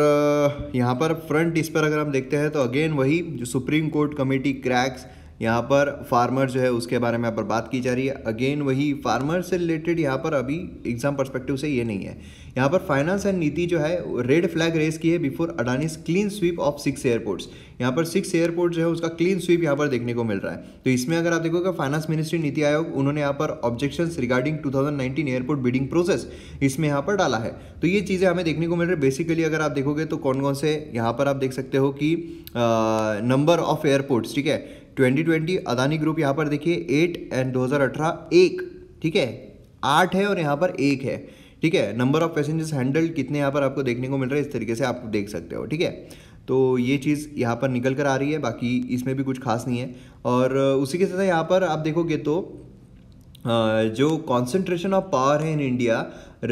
यहाँ पर फ्रंट इस पर अगर हम देखते हैं तो अगेन वही जो सुप्रीम कोर्ट कमेटी क्रैक्स यहाँ पर फार्मर जो है उसके बारे में यहाँ पर बात की जा रही है अगेन वही फार्मर से रिलेटेड यहाँ पर अभी एग्जाम परस्पेक्टिव से ये नहीं है यहाँ पर फाइनेंस एंड नीति जो है रेड फ्लैग रेस की है before Adani's clean sweep of six airports यहाँ पर सिक्स एयरपोर्ट जो है उसका क्लीन स्वीप यहाँ पर देखने को मिल रहा है तो इसमें अगर आप देखोगे फाइनेंस मिनिस्ट्री नीति आयोग उन्होंने यहाँ पर objection regarding to airport bidding process इसमें यहाँ पर डाला है तो ये चीज़ें हमें देखने को मिल रही है बेसिकली अगर आप देखोगे तो कौन कौन से यहाँ पर आप देख सकते हो कि नंबर ऑफ एयरपोर्ट्स ठीक है 2020 अदानी ग्रुप यहाँ पर देखिए एट एंड 2018 हज़ार अठारह एक ठीक है आठ है और यहाँ पर एक है ठीक है नंबर ऑफ पैसेंजर्स हैंडल्ड कितने यहाँ पर आपको देखने को मिल रहा है इस तरीके से आप देख सकते हो ठीक है तो ये चीज़ यहाँ पर निकल कर आ रही है बाकी इसमें भी कुछ खास नहीं है और उसी के साथ यहाँ पर आप देखोगे तो जो कॉन्सेंट्रेशन ऑफ पावर है in India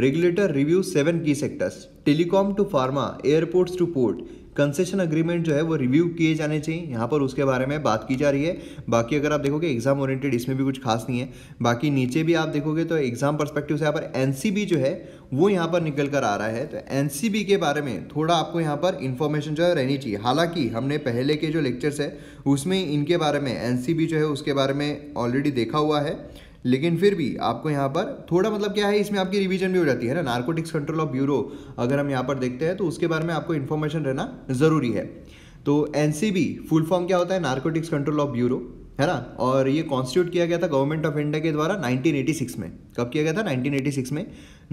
regulator review seven की sectors telecom to pharma airports to port concession agreement जो है वो रिव्यू किए जाने चाहिए यहाँ पर उसके बारे में बात की जा रही है बाकी अगर आप देखोगे एग्जाम ओरिएंटेड इसमें भी कुछ खास नहीं है बाकी नीचे भी आप देखोगे तो एग्जाम परस्पेक्टिव से यहाँ पर एन जो है वो यहाँ पर निकल कर आ रहा है तो एन के बारे में थोड़ा आपको यहाँ पर इन्फॉर्मेशन जो है रहनी चाहिए हालांकि हमने पहले के जो लेक्चर्स है उसमें इनके बारे में एन जो है उसके बारे में ऑलरेडी देखा हुआ है लेकिन फिर भी आपको यहाँ पर थोड़ा मतलब क्या है इसमें आपकी रिविजन भी हो जाती है ना नार्कोटिक्स कंट्रोल ऑफ ब्यूरो अगर हम यहाँ पर देखते हैं तो उसके बारे में आपको इन्फॉर्मेशन रहना ज़रूरी है तो एन फुल फॉर्म क्या होता है नार्कोटिक्स कंट्रोल ऑफ ब्यूरो है ना और ये कॉन्स्टिट्यूट किया गया था गवर्नमेंट ऑफ इंडिया के द्वारा 1986 में कब किया गया था 1986 में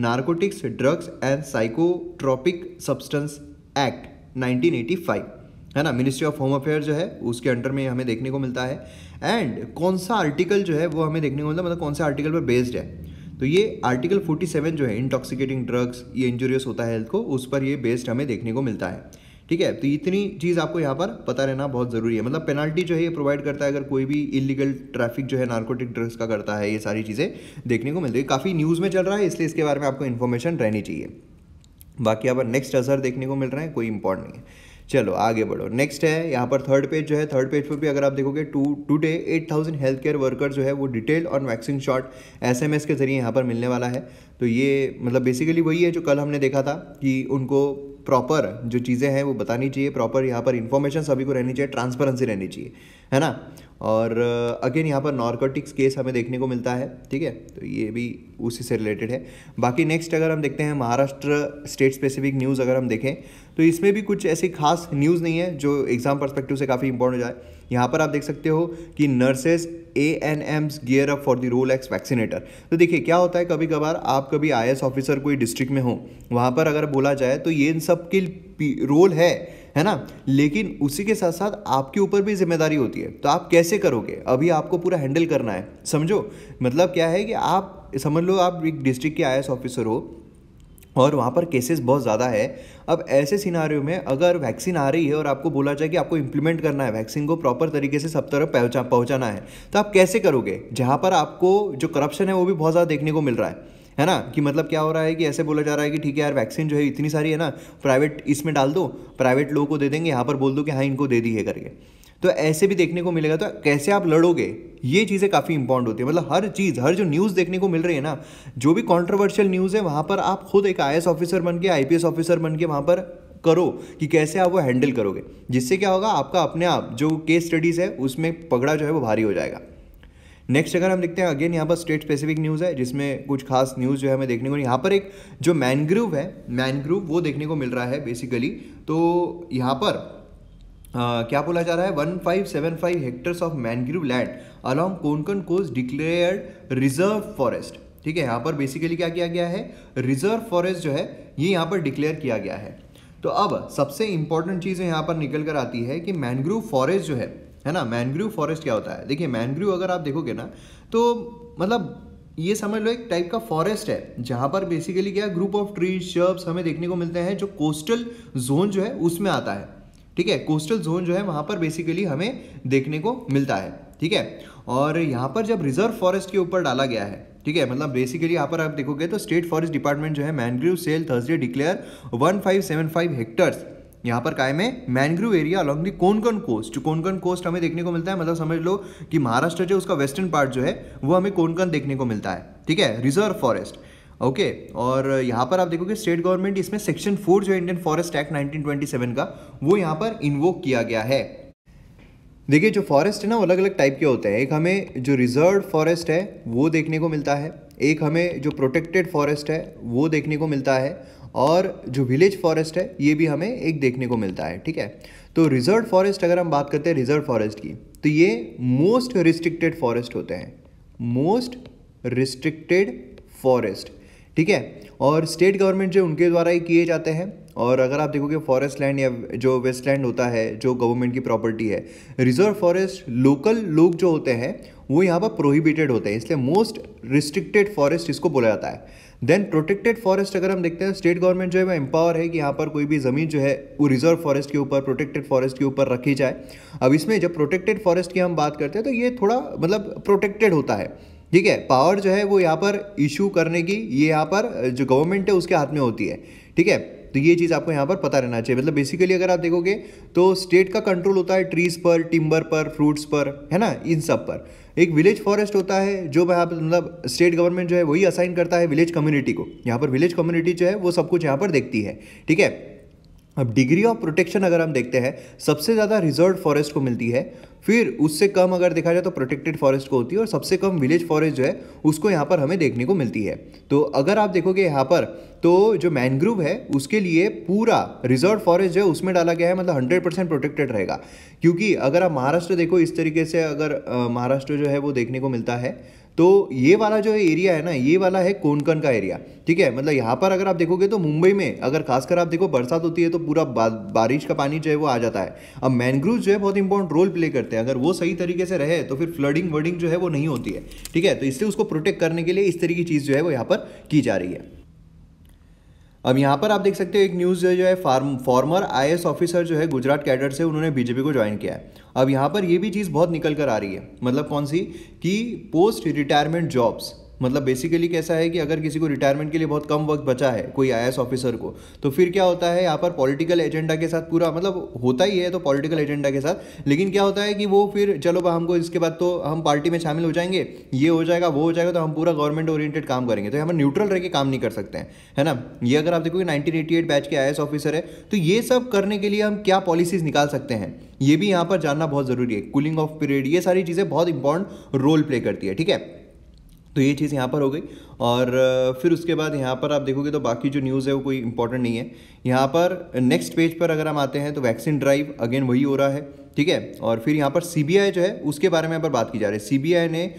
narcotics drugs and psychotropic substance act 1985 है ना मिनिस्ट्री ऑफ होम अफेयर जो है उसके अंडर में हमें देखने को मिलता है एंड कौन सा आर्टिकल जो है वो हमें देखने को मिलता है मतलब कौन सा आर्टिकल पर बेस्ड है तो ये आर्टिकल 47 जो है इंटॉक्सिकेटिंग ड्रग्स ये इंजूरियस होता है हेल्थ को उस पर ये बेस्ड हमें देखने को मिलता है ठीक है तो इतनी चीज़ आपको यहाँ पर पता रहना बहुत ज़रूरी है मतलब पेनाल्टी जो है ये प्रोवाइड करता है अगर कोई भी इलीगल ट्रैफिक जो है नार्कोटिक ड्रग्स का करता है ये सारी चीज़ें देखने को मिलती है काफ़ी न्यूज़ में चल रहा है इसलिए इसके बारे में आपको इन्फॉर्मेशन रहनी चाहिए बाकी यहाँ पर नेक्स्ट असर देखने को मिल रहा है कोई इंपॉर्ट नहीं है चलो आगे बढ़ो नेक्स्ट है यहाँ पर थर्ड पेज जो है थर्ड पेज पर भी अगर आप देखोगे to today eight thousand health care worker जो है वो डिटेल और vaccine shot S M S के ज़रिए यहाँ पर मिलने वाला है तो ये मतलब बेसिकली वही है जो कल हमने देखा था कि उनको प्रॉपर जो चीज़ें हैं वो बतानी चाहिए प्रॉपर यहाँ पर इन्फॉर्मेशन सभी को रहनी चाहिए ट्रांसपेरेंसी रहनी चाहिए है ना और अगेन uh, यहाँ पर नॉर्कोटिक्स केस हमें देखने को मिलता है ठीक है तो ये भी उसी से रिलेटेड है बाकी नेक्स्ट अगर हम देखते हैं महाराष्ट्र स्टेट स्पेसिफिक न्यूज़ अगर हम देखें तो इसमें भी कुछ ऐसी खास न्यूज़ नहीं है जो एग्ज़ाम परस्पेक्टिव से काफ़ी इंपॉर्टेंट हो जाए यहाँ पर आप देख सकते हो कि nurses A N Ms gear up for the role ex vaccinator तो देखिए क्या होता है कभी कभार आप कभी आई ऑफिसर कोई डिस्ट्रिक्ट में हो वहाँ पर अगर बोला जाए तो ये इन सब के रोल है है ना लेकिन उसी के साथ साथ आपके ऊपर भी जिम्मेदारी होती है तो आप कैसे करोगे अभी आपको पूरा हैंडल करना है समझो मतलब क्या है कि आप समझ लो आप एक डिस्ट्रिक्ट के आई ऑफिसर हो और वहाँ पर केसेस बहुत ज़्यादा है अब ऐसे सिनारियों में अगर वैक्सीन आ रही है और आपको बोला जाए कि आपको इम्प्लीमेंट करना है वैक्सीन को प्रॉपर तरीके से सब तरफ पहुँचा पहुँचाना है तो आप कैसे करोगे जहाँ पर आपको जो करप्शन है वो भी बहुत ज़्यादा देखने को मिल रहा है है ना कि मतलब क्या हो रहा है कि ऐसे बोला जा रहा है कि ठीक है यार वैक्सीन जो है इतनी सारी है ना प्राइवेट इसमें डाल दो प्राइवेट लोगों को दे देंगे यहाँ पर बोल दो कि हाँ इनको दे दी है करके तो ऐसे भी देखने को मिलेगा तो कैसे आप लड़ोगे ये चीज़ें काफ़ी इंपॉर्टेंट होती है मतलब हर चीज़ हर जो न्यूज़ देखने को मिल रही है ना जो भी कॉन्ट्रोवर्शियल न्यूज़ है वहाँ पर आप खुद एक आई ऑफिसर बन के आई ऑफिसर बन के वहाँ पर करो कि कैसे आप वो हैंडल करोगे जिससे क्या होगा आपका अपने आप जो केस स्टडीज़ है उसमें पगड़ा जो है वो भारी हो जाएगा नेक्स्ट अगर हम देखते हैं अगेन यहाँ पर स्टेट स्पेसिफिक न्यूज़ है जिसमें कुछ खास न्यूज़ जो है हमें देखने को नहीं यहाँ पर एक जो मैनग्रूव है मैनग्रूव वो देखने को मिल रहा है बेसिकली तो यहाँ पर क्या बोला जा रहा है one five seven five hectares of mangrove land along Konkan coast declared reserve forest ठीक है यहाँ पर बेसिकली क्या किया गया है रिजर्व फॉरेस्ट जो है ये यहाँ पर डिक्लेयर किया गया है तो अब सबसे इंपॉर्टेंट चीज़ यहाँ पर निकल कर आती है कि मैनग्रूव फॉरेस्ट जो है है ना मैनग्रूव फॉरेस्ट क्या होता है देखिए मैनग्रूव अगर आप देखोगे ना तो मतलब ये समझ लो एक टाइप का फॉरेस्ट है जहाँ पर बेसिकली क्या ग्रुप ऑफ ट्रीज शर्ब्स हमें देखने को मिलते हैं जो कोस्टल जोन जो है उसमें आता है ठीक है कोस्टल जोन जो है वहां पर बेसिकली हमें देखने को मिलता है ठीक है और यहाँ पर जब रिजर्व फॉरेस्ट के ऊपर डाला गया है ठीक है मतलब बेसिकली यहाँ पर आप देखोगे तो स्टेट फॉरेस्ट डिपार्टमेंट जो है mangrove cell Thursday declare five hectares यहाँ पर कायम है mangrove area along the Konkan coast Konkan coast हमें देखने को मिलता है मतलब समझ लो कि महाराष्ट्र जो उसका वेस्टर्न पार्ट जो है वो हमें कोनकन देखने को मिलता है ठीक है रिजर्व फॉरेस्ट ओके okay, और यहाँ पर आप देखोगे स्टेट गवर्नमेंट इसमें सेक्शन फोर जो इंडियन फॉरेस्ट एक्ट 1927 का वो यहाँ पर इन्वोक किया गया है देखिए जो फॉरेस्ट है ना अलग अलग टाइप के होते हैं एक हमें जो रिजर्व फॉरेस्ट है वो देखने को मिलता है एक हमें जो प्रोटेक्टेड फॉरेस्ट है वो देखने को मिलता है और जो विलेज फॉरेस्ट है ये भी हमें एक देखने को मिलता है ठीक है तो रिजर्व फॉरेस्ट अगर हम बात करते हैं रिजर्व फॉरेस्ट की तो ये मोस्ट रिस्ट्रिक्टेड फॉरेस्ट होते हैं मोस्ट रिस्ट्रिक्टेड फॉरेस्ट ठीक है और स्टेट गवर्नमेंट जो उनके द्वारा ही किए जाते हैं और अगर आप देखोगे फॉरेस्ट लैंड या जो वेस्ट लैंड होता है जो गवर्नमेंट की प्रॉपर्टी है रिजर्व फॉरेस्ट लोकल लोग जो होते हैं वो यहाँ पर प्रोहिबिटेड होते हैं इसलिए मोस्ट रिस्ट्रिक्टेड फॉरेस्ट इसको बोला जाता है देन प्रोटेक्टेड फॉरेस्ट अगर हम देखते हैं स्टेट गवर्नमेंट जो है वो एम्पावर है कि यहाँ पर कोई भी ज़मीन जो है वो रिजर्व फॉरेस्ट के ऊपर प्रोटेक्टेड फॉरेस्ट के ऊपर रखी जाए अब इसमें जब प्रोटेक्टेड फॉरेस्ट की हम बात करते हैं तो ये थोड़ा मतलब प्रोटेक्टेड होता है ठीक है पावर जो है वो यहाँ पर इशू करने की ये यहाँ पर जो गवर्नमेंट है उसके हाथ में होती है ठीक है तो ये चीज़ आपको यहाँ पर पता रहना चाहिए मतलब बेसिकली अगर आप देखोगे तो स्टेट का कंट्रोल होता है ट्रीज़ पर टिम्बर पर फ्रूट्स पर है ना इन सब पर एक विलेज फॉरेस्ट होता है जो यहाँ पर मतलब स्टेट गवर्नमेंट जो है वही असाइन करता है विलेज कम्युनिटी को यहाँ पर विलेज कम्युनिटी जो है वो सब कुछ यहाँ पर देखती है ठीक है अब डिग्री ऑफ प्रोटेक्शन अगर हम देखते हैं सबसे ज़्यादा रिजर्व फॉरेस्ट को मिलती है फिर उससे कम अगर देखा जाए तो प्रोटेक्टेड फॉरेस्ट को होती है और सबसे कम विलेज फॉरेस्ट जो है उसको यहाँ पर हमें देखने को मिलती है तो अगर आप देखोगे यहाँ पर तो जो मैनग्रूव है उसके लिए पूरा रिजर्व फॉरेस्ट जो है उसमें डाला गया है मतलब हंड्रेड परसेंट प्रोटेक्टेड रहेगा क्योंकि अगर आप महाराष्ट्र देखो इस तरीके से अगर महाराष्ट्र जो है वो देखने को मिलता है तो ये वाला जो एरिया है ना ये वाला है कोंकण का एरिया ठीक है मतलब यहाँ पर अगर आप देखोगे तो मुंबई में अगर खासकर आप देखो बरसात होती है तो पूरा बारिश का पानी जो है वो आ जाता है अब मैनग्रूव जो है बहुत इंपॉर्टेंट रोल प्ले करते हैं अगर वो सही तरीके से रहे तो फिर फ्लडिंग वर्डिंग जो है वो नहीं होती है ठीक है तो इससे उसको प्रोटेक्ट करने के लिए इस तरह की चीज़ जो है वो यहाँ पर की जा रही है अब यहाँ पर आप देख सकते हो एक न्यूज़ जो है फार्म फॉर्मर आई ऑफिसर जो है गुजरात कैडर से उन्होंने बीजेपी को ज्वाइन किया है अब यहाँ पर ये भी चीज़ बहुत निकल कर आ रही है मतलब कौन सी कि पोस्ट रिटायरमेंट जॉब्स मतलब बेसिकली कैसा है कि अगर किसी को रिटायरमेंट के लिए बहुत कम वक्त बचा है कोई आई ऑफिसर को तो फिर क्या होता है यहाँ पर पॉलिटिकल एजेंडा के साथ पूरा मतलब होता ही है तो पॉलिटिकल एजेंडा के साथ लेकिन क्या होता है कि वो फिर चलो बा हमको इसके बाद तो हम पार्टी में शामिल हो जाएंगे ये हो जाएगा वो हो जाएगा तो हम पूरा गवर्नमेंट ओरिएंटेड काम करेंगे तो हम न्यूट्रल रह के काम नहीं कर सकते हैं है ना ये अगर आप देखोगे नाइनटीन एटी एट बैच के आई ऑफिसर है तो ये सब करने के लिए हम क्या पॉलिसीज निकाल सकते हैं ये भी यहाँ पर जानना बहुत ज़रूरी है कूलिंग ऑफ पीरियड ये सारी चीज़ें बहुत इंपॉर्टेंट रोल प्ले करती है ठीक है तो ये चीज़ यहाँ पर हो गई और फिर उसके बाद यहाँ पर आप देखोगे तो बाकी जो न्यूज़ है वो कोई इंपॉर्टेंट नहीं है यहाँ पर नेक्स्ट पेज पर अगर हम आते हैं तो वैक्सीन ड्राइव अगेन वही हो रहा है ठीक है और फिर यहाँ पर सी जो है उसके बारे में यहाँ पर बात की जा रही है सीबीआई ने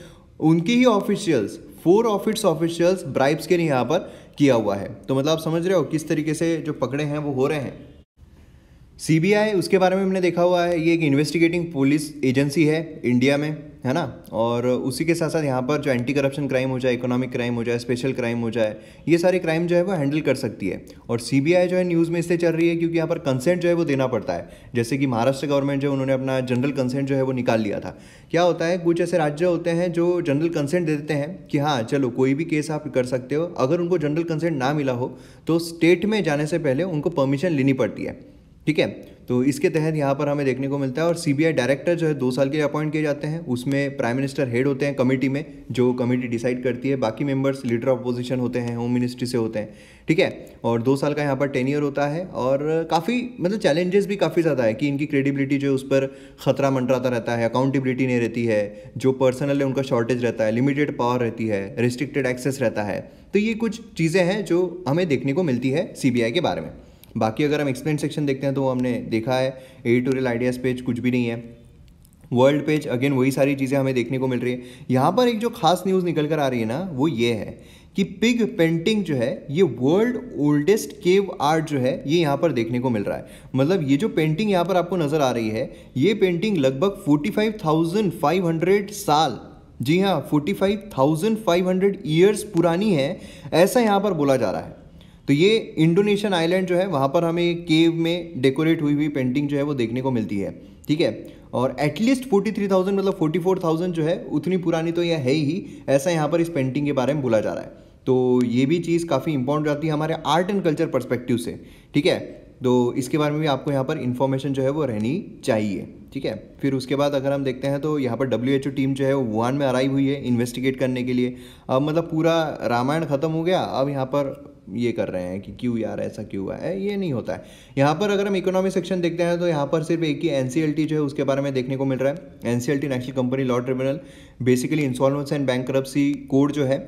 उनकी ही ऑफिशियल्स फोर ऑफिट्स ऑफिशियल्स ब्राइब्स के लिए यहाँ पर किया हुआ है तो मतलब आप समझ रहे हो किस तरीके से जो पकड़े हैं वो हो रहे हैं सीबीआई उसके बारे में हमने देखा हुआ है ये एक इन्वेस्टिगेटिंग पुलिस एजेंसी है इंडिया में है ना और उसी के साथ साथ यहाँ पर जो एंटी करप्शन क्राइम हो जाए इकोनॉमिक क्राइम हो जाए स्पेशल क्राइम हो जाए ये सारे क्राइम जो है वो हैंडल कर सकती है और सीबीआई जो है न्यूज़ में इससे चल रही है क्योंकि यहाँ पर कंसेंट जो है वो देना पड़ता है जैसे कि महाराष्ट्र गवर्नमेंट जो उन्होंने अपना जनरल कंसेंट जो है वो निकाल लिया था क्या होता है कुछ ऐसे राज्य होते हैं जो जनरल कंसेंट दे देते हैं कि हाँ चलो कोई भी केस आप कर सकते हो अगर उनको जनरल कंसेंट ना मिला हो तो स्टेट में जाने से पहले उनको परमिशन लेनी पड़ती है ठीक है तो इसके तहत यहाँ पर हमें देखने को मिलता है और सीबीआई डायरेक्टर जो है दो साल के लिए अपॉइंट किए जाते हैं उसमें प्राइम मिनिस्टर हेड होते हैं कमेटी में जो कमेटी डिसाइड करती है बाकी मेंबर्स लीडर ऑफ अपोजिशन होते हैं होम मिनिस्ट्री से होते हैं ठीक है और दो साल का यहाँ पर टेन ईयर होता है और काफ़ी मतलब चैलेंजेस भी काफ़ी ज़्यादा है कि इनकी क्रेडिबिलिटी जो है उस पर खतरा मंडराता रहता है अकाउंटेबिलिटी नहीं रहती है जो पर्सनल है उनका शॉर्टेज रहता है लिमिटेड पावर रहती है रिस्ट्रिक्टेड एक्सेस रहता है तो ये कुछ चीज़ें हैं जो हमें देखने को मिलती है सी के बारे में बाकी अगर हम एक्सप्लेन सेक्शन देखते हैं तो हमने देखा है एडिटोरियल आइडियाज़ पेज कुछ भी नहीं है वर्ल्ड पेज अगेन वही सारी चीज़ें हमें देखने को मिल रही है यहाँ पर एक जो खास न्यूज़ निकल कर आ रही है ना वो ये है कि पिग पेंटिंग जो है ये वर्ल्ड ओल्डेस्ट केव आर्ट जो है ये यहाँ पर देखने को मिल रहा है मतलब ये जो पेंटिंग यहाँ पर आपको नज़र आ रही है ये पेंटिंग लगभग 45,500 साल जी हाँ 45,500 ईयर्स पुरानी है ऐसा यहाँ पर बोला जा रहा है तो ये इंडोनेशियन आइलैंड जो है वहाँ पर हमें केव में डेकोरेट हुई हुई पेंटिंग जो है वो देखने को मिलती है ठीक है और एटलीस्ट फोर्टी थ्री थाउजेंड मतलब फोर्टी फोर थाउजेंड जो है उतनी पुरानी तो यह है ही ऐसा यहाँ पर इस पेंटिंग के बारे में बोला जा रहा है तो ये भी चीज़ काफ़ी इंपॉर्टेंट रहती है हमारे आर्ट एंड कल्चर परस्पेक्टिव से ठीक है तो इसके बारे में भी आपको यहाँ पर इन्फॉर्मेशन जो है वो रहनी चाहिए ठीक है फिर उसके बाद अगर हम देखते हैं तो यहाँ पर डब्ल्यू टीम जो है वो वुहान में अराइव हुई है इन्वेस्टिगेट करने के लिए अब मतलब पूरा रामायण ख़त्म हो गया अब यहाँ पर ये कर रहे हैं कि क्यों यार ऐसा क्यों हुआ है ये नहीं होता है यहाँ पर अगर हम इकोनॉमी सेक्शन देखते हैं तो यहाँ पर सिर्फ एक ही एन जो है उसके बारे में देखने को मिल रहा है N national company law tribunal basically installments and bank code जो है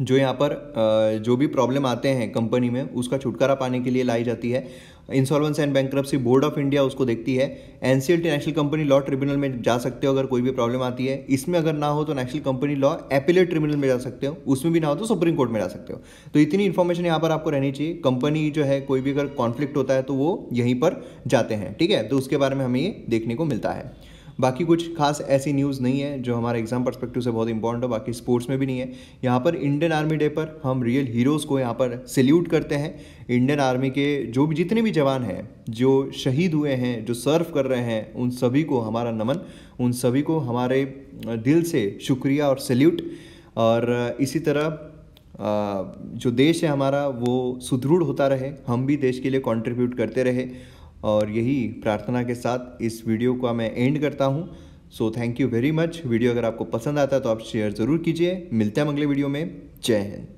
जो यहाँ पर जो भी प्रॉब्लम आते हैं कंपनी में उसका छुटकारा पाने के लिए लाई जाती है insolvency and bankruptcy board of India उसको देखती है N national company law tribunal में जा सकते हो अगर कोई भी प्रॉब्लम आती है इसमें अगर ना हो तो national company law appellate tribunal में जा सकते हो उसमें भी ना हो तो सुप्रीम कोर्ट में जा सकते हो तो इतनी इन्फॉर्मेशन यहाँ पर आपको रहनी चाहिए कंपनी जो है कोई भी अगर कॉन्फ्लिक्ट होता है तो वो यहीं पर जाते हैं ठीक है तो उसके बारे में हमें ये देखने को मिलता है बाकी कुछ खास ऐसी न्यूज़ नहीं है जो हमारे एग्जाम परस्पेक्टिव से बहुत इंपॉर्टेंट हो बाकी स्पोर्ट्स में भी नहीं है यहाँ पर इंडियन आर्मी डे पर हम रियल हीरोज़ को यहाँ पर सल्यूट करते हैं इंडियन आर्मी के जो भी जितने भी जवान हैं जो शहीद हुए हैं जो सर्व कर रहे हैं उन सभी को हमारा नमन उन सभी को हमारे दिल से शुक्रिया और सल्यूट और इसी तरह जो देश है हमारा वो सुदृढ़ होता रहे हम भी देश के लिए कंट्रीब्यूट करते रहे और यही प्रार्थना के साथ इस वीडियो का मैं एंड करता हूँ so thank you very much video अगर आपको पसंद आता है तो आप शेयर ज़रूर कीजिए मिलते हैं अगले वीडियो में जय हिंद